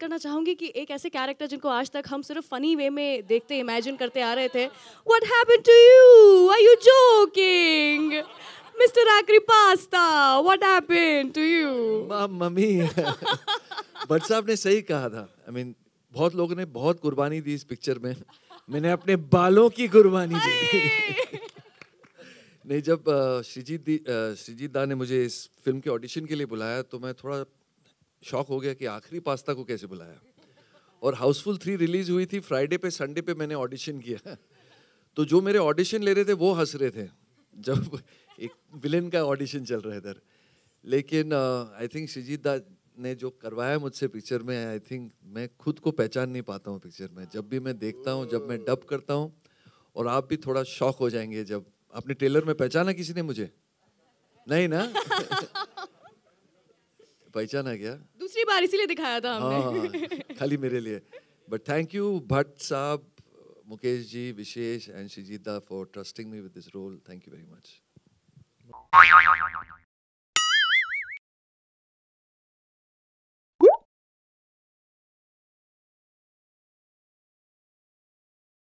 करना चाहूंगी कि एक ऐसे कैरेक्टर जिनको आज तक हम सिर्फ फनी वे में देखते इमेजिन करते आ रहे थे what happened to you are you joking mister Aakhri pasta what happened to you mummy but साहब ने सही कहा था आई I मीन mean, बहुत लोगों ने बहुत कुर्बानी दी इस पिक्चर में मैंने अपने बालों की कुर्बानी दी नहीं जब श्रीजीत दी श्रीजीत दा ने मुझे इस फिल्म के ऑडिशन के लिए बुलाया तो मैं थोड़ा शौक हो गया कि आखिरी पास्ता को कैसे बुलाया और हाउसफुल थ्री रिलीज हुई थी फ्राइडे पे संडे पे मैंने ऑडिशन किया तो जो मेरे ऑडिशन ले रहे थे वो हंस रहे थे जब एक विलन का ऑडिशन चल रहा है इधर लेकिन आई थिंक श्रीजीत दा ने जो करवाया मुझसे पिक्चर में आई थिंक मैं खुद को पहचान नहीं पाता हूँ पिक्चर में जब भी मैं देखता हूँ जब मैं डब करता हूँ और आप भी थोड़ा शौक हो जाएंगे जब अपने टेलर में पहचाना किसी ने मुझे नहीं ना पहचाना क्या दूसरी बार इसीलिए दिखाया था हमने हाँ, हाँ, हाँ। खाली मेरे लिए बट थैंक यू भट्ट साहब मुकेश जी विशेष एंड शिजीदा for trusting me with this role thank you very much